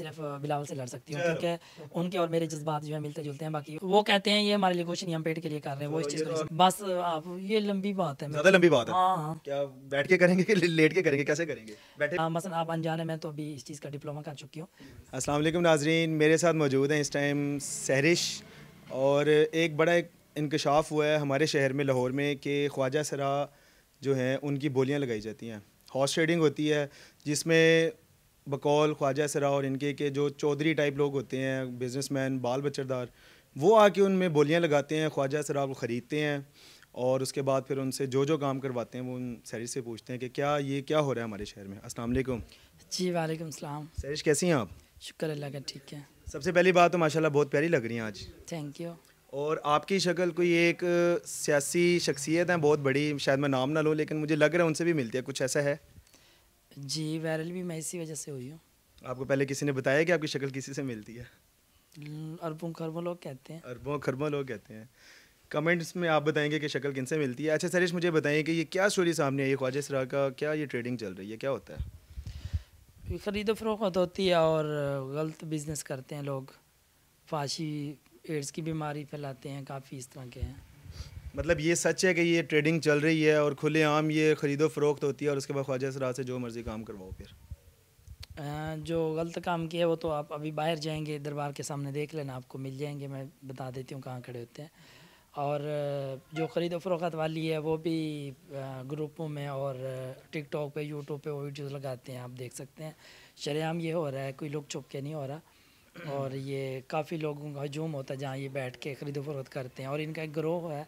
सिर्फ बिलावल से लड़ सकती हूँ क्योंकि उनके और मेरे जज्बात जो है मिलते जुलते हैं बाकी वो कहते हैं ये हमारे लिए कुछ नहीं हम पेट के लिए कर रहे हैं वो तो इस चीज़ को तो बस आप ये लंबी बात है ज़्यादा लंबी बात है हाँ, हाँ। क्या बैठ के करेंगे लेट के करेंगे कैसे करेंगे बैठे हाँ मसलन आप अनजान है मैं तो अभी इस चीज़ का डिप्लोमा कर चुकी हूँ असल नाजरीन मेरे साथ मौजूद हैं इस टाइम सहरिश और एक बड़ा एक इनकशाफ हुआ है हमारे शहर में लाहौर में कि ख्वाजा सरा जो हैं उनकी बोलियाँ लगाई जाती हैं हॉर्स ट्रेडिंग होती है जिसमें बकौल ख्वाजा सरा और इनके के जो चौधरी टाइप लोग होते हैं बिजनेसमैन बाल बच्चरदार वो आके उनमें बोलियाँ लगाते हैं ख्वाजा सरा को ख़रीदते हैं और उसके बाद फिर उनसे जो जो काम करवाते हैं वो उन सैरिश से पूछते हैं कि क्या ये क्या हो रहा है हमारे शहर में असलम जी वालेकुम सलाम सैरिश कैसी हैं आप शुक्र अल्लाह का ठीक है सबसे पहली बात तो माशा बहुत प्यारी लग रही हैं आज थैंक यू और आपकी शक्ल कोई एक सियासी शख्सियत हैं बहुत बड़ी शायद मैं नाम ना लूँ लेकिन मुझे लग रहा है उनसे भी मिलती है कुछ ऐसा है जी वायरल भी मैं इसी वजह से हुई हूँ आपको पहले किसी ने बताया कि आपकी शक्ल किसी से मिलती है अरबों खरबों लोग कहते हैं अरबों खरबों लोग कहते हैं कमेंट्स में आप बताएंगे कि शक्ल किन से मिलती है अच्छा सरेश मुझे बताएं कि ये क्या स्टोरी सामने आई है ख्वाजा सरा का क्या ये ट्रेडिंग चल रही है क्या होता है ख़रीदो फरोख्त होती है और गलत बिजनेस करते हैं लोग फाशी एड्स की बीमारी फैलाते हैं काफ़ी इस तरह के हैं मतलब ये सच है कि ये ट्रेडिंग चल रही है और खुले आम ये ख़रीदो फरोख्त होती है और उसके बाद ख्वाजा असरा से जो मर्ज़ी काम करवाओ फिर जो गलत काम किया वो तो आप अभी बाहर जाएंगे दरबार के सामने देख लेना आपको मिल जाएंगे मैं बता देती हूँ कहाँ खड़े होते हैं और जो खरीदो फरोख्त वाली है वो भी ग्रुपों में और टिकटॉक पे यूट्यूब पे वो वीडियोस लगाते हैं आप देख सकते हैं शरेआम ये हो रहा है कोई लोग छुप के नहीं हो रहा और ये काफ़ी लोगों का हजूम होता है जहाँ ये बैठ के ख़रीदो फरोख्त करते हैं और इनका एक ग्रोह है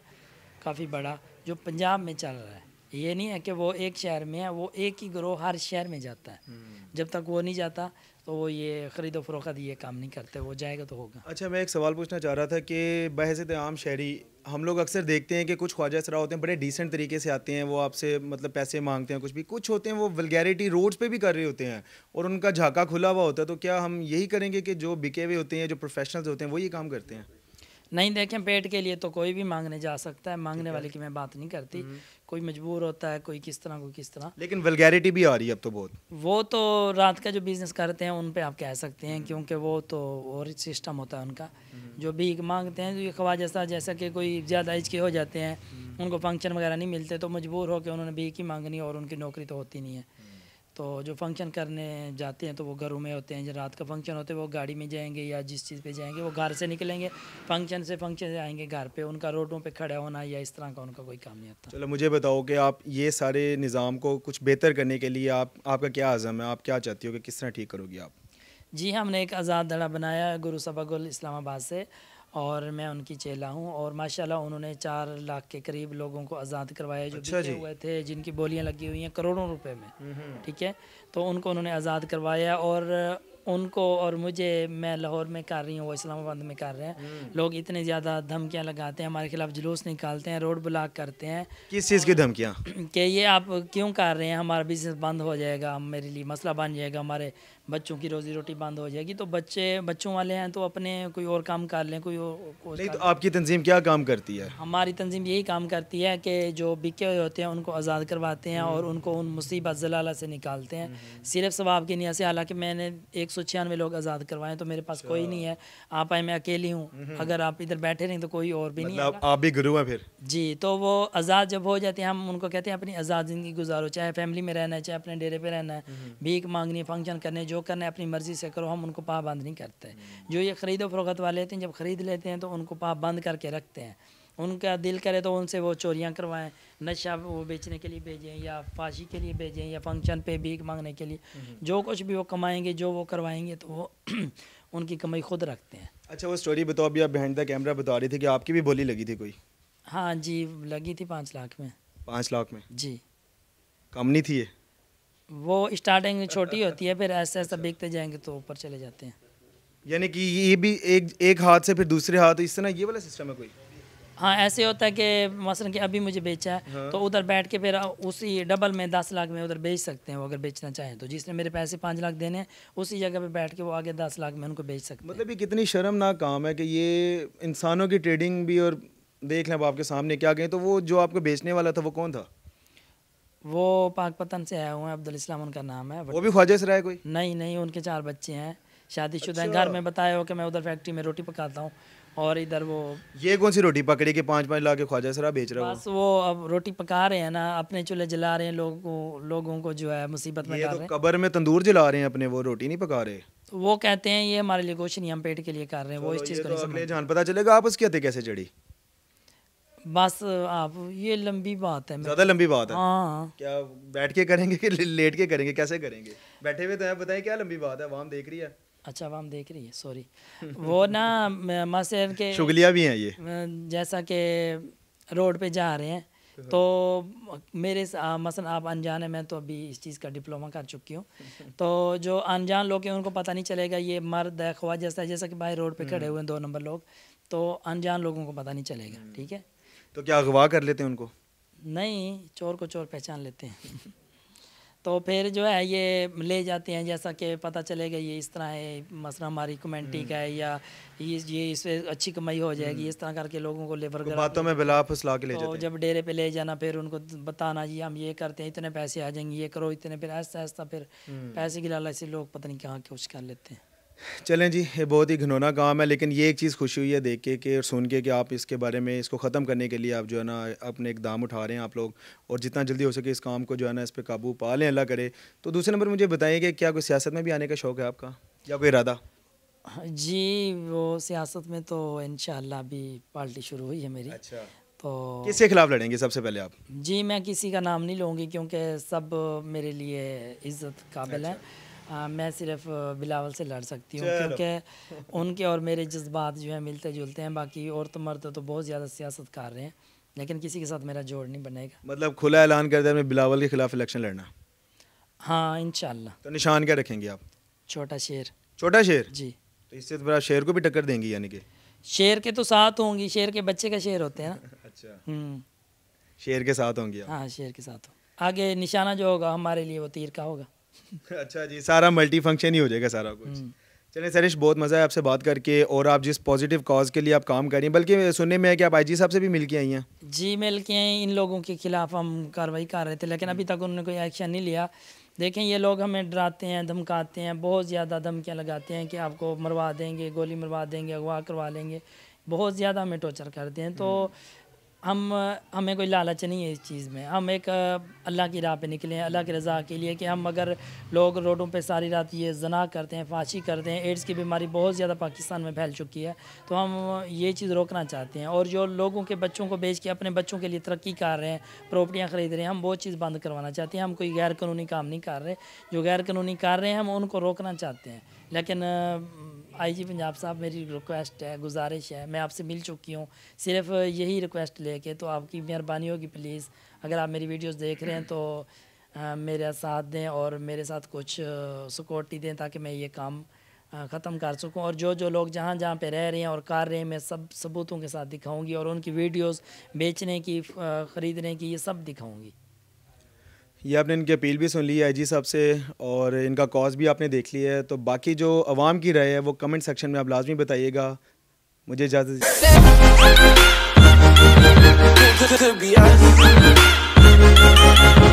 काफ़ी बड़ा जो पंजाब में चल रहा है ये नहीं है कि वो एक शहर में है वो एक ही ग्रोह हर शहर में जाता है हम्म। जब तक वो नहीं जाता तो वो ये ख़रीदो फरोख्त ये काम नहीं करते वो जाएगा तो होगा अच्छा मैं एक सवाल पूछना चाह रहा था कि बहसत आम शहरी हम लोग अक्सर देखते हैं कि कुछ ख्वाजा सरा होते हैं बड़े डिसेंट तरीके से आते हैं वो आपसे मतलब पैसे मांगते हैं कुछ भी कुछ होते हैं वो वलगैरिटी रोड्स पे भी कर रहे होते हैं और उनका झाका खुला हुआ होता है तो क्या हम यही करेंगे कि जो बिके हुए होते हैं जो प्रोफेशनल्स होते हैं वो ये काम करते हैं नहीं देखें पेट के लिए तो कोई भी मांगने जा सकता है मांगने वाले की मैं बात नहीं करती हम्म। कोई मजबूर होता है कोई किस तरह कोई किस तरह लेकिन वेलगैरिटी भी आ रही है अब तो बहुत वो तो रात का जो बिजनेस करते हैं उन पे आप कह सकते हैं हम्म। क्योंकि वो तो और सिस्टम होता है उनका हम्म। जो भी मांगते हैं तो जैसा सा जैसा कि कोई ज़्यादा एज के हो जाते हैं उनको फंक्शन वगैरह नहीं मिलते तो मजबूर हो के उन्होंने भी ही मांगनी और उनकी नौकरी तो होती नहीं है तो जो फंक्शन करने जाते हैं तो वो घरों में होते हैं जो रात का फंक्शन होते हैं वो गाड़ी में जाएंगे या जिस चीज़ पे जाएंगे वो घर से निकलेंगे फंक्शन से फंक्शन से आएंगे घर पे उनका रोडों पे खड़ा होना या इस तरह का उनका कोई काम नहीं आता चलो मुझे बताओ कि आप ये सारे निज़ाम को कुछ बेहतर करने के लिए आप आपका क्या आज़म है आप क्या चाहती हो कि किस तरह ठीक करोगी आप जी हमने एक आज़ाद धड़ा बनाया गुरु सबक इस्लामाबाद से और मैं उनकी चेला हूँ और माशाल्लाह उन्होंने चार लाख के करीब लोगों को आज़ाद करवाया जो अच्छा बिके हुए थे जिनकी बोलियाँ लगी हुई हैं करोड़ों रुपए में हम्म, हम्म। ठीक है तो उनको उन्होंने आज़ाद करवाया और उनको और मुझे मैं लाहौर में कर रही हूँ वो इस्लामाबाद में कर रहे हैं हम्म। लोग इतने ज़्यादा धमकियाँ लगाते हैं हमारे खिलाफ जुलूस निकालते हैं रोड ब्लॉक करते हैं किस चीज़ की धमकियाँ कि ये आप क्यों कर रहे हैं हमारा बिज़नेस बंद हो जाएगा मेरे लिए मसला बन जाएगा हमारे बच्चों की रोजी रोटी बंद हो जाएगी तो बच्चे बच्चों वाले हैं तो अपने कोई और काम कर लें कोई और नहीं तो आपकी तंजीम क्या काम करती है हमारी तंजीम यही काम करती है कि जो बिके हुए होते हैं उनको आज़ाद करवाते हैं और उनको उन मुसीबत जलाला से निकालते हैं हम्म। सिर्फ सब की नियत से हालांकि मैंने एक सौ छियानवे लोग आज़ाद करवाए तो मेरे पास अच्छा। कोई नहीं है आप आए मैं अकेली हूँ हम्म। अगर आप इधर बैठे रहें तो कोई और भी नहीं मतलब आप भी गुरु हैं फिर जी तो वो आज़ाद जब हो जाते हैं हम उनको कहते हैं अपनी आज़ाद ज़िंदगी गुजारो चाहे फैमिली में रहना है चाहे अपने डेरे पर रहना है हम्म। भीख मांगनी फंक्शन करने जो करना है अपनी मर्ज़ी से करो हम उनको पाबंद नहीं करते जो ये ख़रीदो फरोख्त वाले होते हैं जब ख़रीद लेते हैं तो उनको पाबंद करके रखते हैं उनका दिल करे तो उनसे वो चोरियां करवाएं नशा वो बेचने के लिए भेजें या फाशी के लिए भेजें या फंक्शन पे भीख मांगने के लिए हम्म। जो कुछ भी वो कमाएंगे जो वो करवाएंगे तो वो उनकी कमाई खुद रखते हैं अच्छा वो स्टोरी बताओ अभी आप बिहाइंड द कैमरा बता रही थी कि आपकी भी बोली लगी थी कोई हाँ जी लगी थी पाँच लाख में पाँच लाख में जी कम नहीं थी ये वो स्टार्टिंग छोटी होती है फिर ऐसे ऐसा बिकते जाएंगे तो ऊपर चले जाते हैं यानी कि ये भी एक एक हाथ से फिर दूसरे हाथ इस तरह ये वाला सिस्टम है कोई हाँ ऐसे होता है कि मसलन कि अभी मुझे बेचा है हाँ। तो उधर बैठ के फिर उसी डबल में दस लाख में उधर बेच सकते हैं वो अगर बेचना चाहें तो जिसने मेरे पैसे पाँच लाख देने हैं उसी जगह पे बैठ के वो आगे दस लाख में उनको बेच सकते मतलब ये कितनी शर्मनाक काम है कि ये इंसानों की ट्रेडिंग भी और देख लें आपके सामने क्या गए तो वो जो आपको बेचने वाला था वो कौन था वो पाकपतन से आए हुए हैं अब्दुल इस्लाम उनका नाम है वो भी ख्वाजा से रहा है कोई नहीं नहीं उनके चार बच्चे हैं शादीशुदा अच्छा। घर में बताया हो कि मैं उधर फैक्ट्री में रोटी पकाता हूँ और इधर वो ये कौन सी रोटी पकड़ी के पाँच पाँच लाख के ख्वाजा सरा बेच रहा बस वो अब रोटी पका रहे हैं ना अपने चूल्हे जला रहे हैं लोगों लोगों को जो है मुसीबत में तो कबर में तंदूर जला रहे हैं अपने वो रोटी नहीं पका रहे वो कहते हैं ये हमारे लिए कुछ नहीं हम पेट के लिए कर रहे हैं वो इस चीज़ को तो जान पता चलेगा आप उसकी हत्या कैसे चढ़ी बस आप ये लंबी बात है ज्यादा लंबी बात है हाँ क्या बैठ के करेंगे कि लेट के करेंगे कैसे करेंगे बैठे हुए तो हैं बताएं क्या लंबी बात है वाम देख रही है अच्छा वाम देख रही है सॉरी वो ना मसलन के शुगलिया भी हैं ये जैसा कि रोड पे जा रहे हैं तो मेरे मसलन आप अनजान है मैं तो अभी इस चीज़ का डिप्लोमा कर चुकी हूँ तो जो अनजान लोग हैं उनको पता नहीं चलेगा ये मर्द है ख्वाजा जैसा जैसा कि भाई रोड पे खड़े हम्म। हुए हैं दो नंबर लोग तो अनजान लोगों को पता नहीं चलेगा ठीक है तो क्या अगवा कर लेते हैं उनको नहीं चोर को चोर पहचान लेते हैं तो फिर जो है ये ले जाते हैं जैसा कि पता चलेगा ये इस तरह है मसला हमारी कमेंटी का हम्म। है या ये ये इससे अच्छी कमाई हो जाएगी हम्म। इस तरह करके लोगों को लेबर तो बातों में बिला फसला के ले तो जाते तो जब डेरे पे ले जाना फिर उनको बताना जी हम ये करते हैं इतने पैसे आ जाएंगे ये करो इतने फिर ऐसा ऐसा फिर हम्म। पैसे की लालच से लोग पता नहीं कहाँ कुछ कर लेते हैं चलें जी ये बहुत ही घनौना काम है लेकिन ये एक चीज़ खुशी हुई है देख के कि और सुन के कि आप इसके बारे में इसको ख़त्म करने के लिए आप जो है ना अपने इकदाम उठा रहे हैं आप लोग और जितना जल्दी हो सके इस काम को जो है ना इस पर काबू पा लें अल्लाह करे तो दूसरे नंबर मुझे बताएं कि क्या कोई सियासत में भी आने का शौक़ है आपका या कोई इरादा जी वो सियासत में तो इन अभी पार्टी शुरू हुई है मेरी अच्छा तो किसके खिलाफ लड़ेंगे सबसे पहले आप जी मैं किसी का नाम नहीं लूँगी क्योंकि सब मेरे लिए इज्जत काबिल अच्छा। है हाँ मैं सिर्फ बिलावल से लड़ सकती हूँ क्योंकि उनके और मेरे जज्बात जो है मिलते जुलते हैं बाकी और तो मर्द तो बहुत ज़्यादा सियासत कर रहे हैं लेकिन किसी के साथ मेरा जोड़ नहीं बनेगा मतलब खुला ऐलान कर दिया बिलावल के खिलाफ इलेक्शन लड़ना हाँ इन तो निशान क्या रखेंगे आप छोटा शेर छोटा शेर जी तो इससे तो शेर को भी टक्कर देंगी यानी कि शेर के तो साथ होंगी शेर के बच्चे का शेर होते हैं ना अच्छा हम्म। शेर के साथ होंगी हाँ शेर के साथ आगे निशाना जो होगा हमारे लिए वो तीर का होगा अच्छा जी सारा मल्टी फंक्शन ही हो जाएगा सारा कुछ हम्म। चलिए सरिश बहुत मज़ा है आपसे बात करके और आप जिस पॉजिटिव कॉज के लिए आप काम कर रही हैं बल्कि सुनने में है कि आप आईजी साहब से भी मिल के आई हैं जी मिल के आई इन लोगों के खिलाफ हम कार्रवाई कर रहे थे लेकिन अभी हम्म। तक उन्होंने कोई एक्शन नहीं लिया देखें ये लोग हमें डराते हैं धमकाते हैं बहुत ज़्यादा धमकियाँ लगाते हैं कि आपको मरवा देंगे गोली मरवा देंगे अगवा करवा लेंगे बहुत ज़्यादा हमें टॉर्चर करते हैं तो हम्म। हम हमें कोई लालच नहीं है इस चीज़ में हम एक अल्लाह की राह पे निकले हैं अल्लाह की रज़ा के लिए कि हम अगर लोग रोडों पे सारी रात ये जना करते हैं फांसी करते हैं एड्स की बीमारी बहुत ज़्यादा पाकिस्तान में फैल चुकी है तो हम ये चीज़ रोकना चाहते हैं और जो लोगों के बच्चों को बेच के अपने बच्चों के लिए तरक्की कर रहे हैं प्रॉपर्टियाँ ख़रीद रहे हैं हम वो चीज़ बंद करवाना चाहते हैं हम कोई गैर कानूनी काम नहीं कर रहे जो गैर कानूनी कर रहे हैं हम उनको रोकना चाहते हैं लेकिन आई जी पंजाब साहब मेरी रिक्वेस्ट है गुजारिश है मैं आपसे मिल चुकी हूँ सिर्फ यही रिक्वेस्ट लेके तो आपकी मेहरबानी होगी प्लीज़ अगर आप मेरी वीडियोस देख रहे हैं तो मेरा साथ दें और मेरे साथ कुछ सिक्योरिटी दें ताकि मैं ये काम ख़त्म कर सकूं और जो जो लोग जहाँ जहाँ पे रह रहे हैं और कर रहे हैं मैं सब सबूतों के साथ दिखाऊँगी और उनकी वीडियोज़ बेचने की ख़रीदने की ये सब दिखाऊँगी ये आपने इनकी अपील भी सुन ली है आई साहब से और इनका कॉज भी आपने देख लिया है तो बाकी जो अवाम की राय है वो कमेंट सेक्शन में आप लाजमी बताइएगा मुझे इजाज़त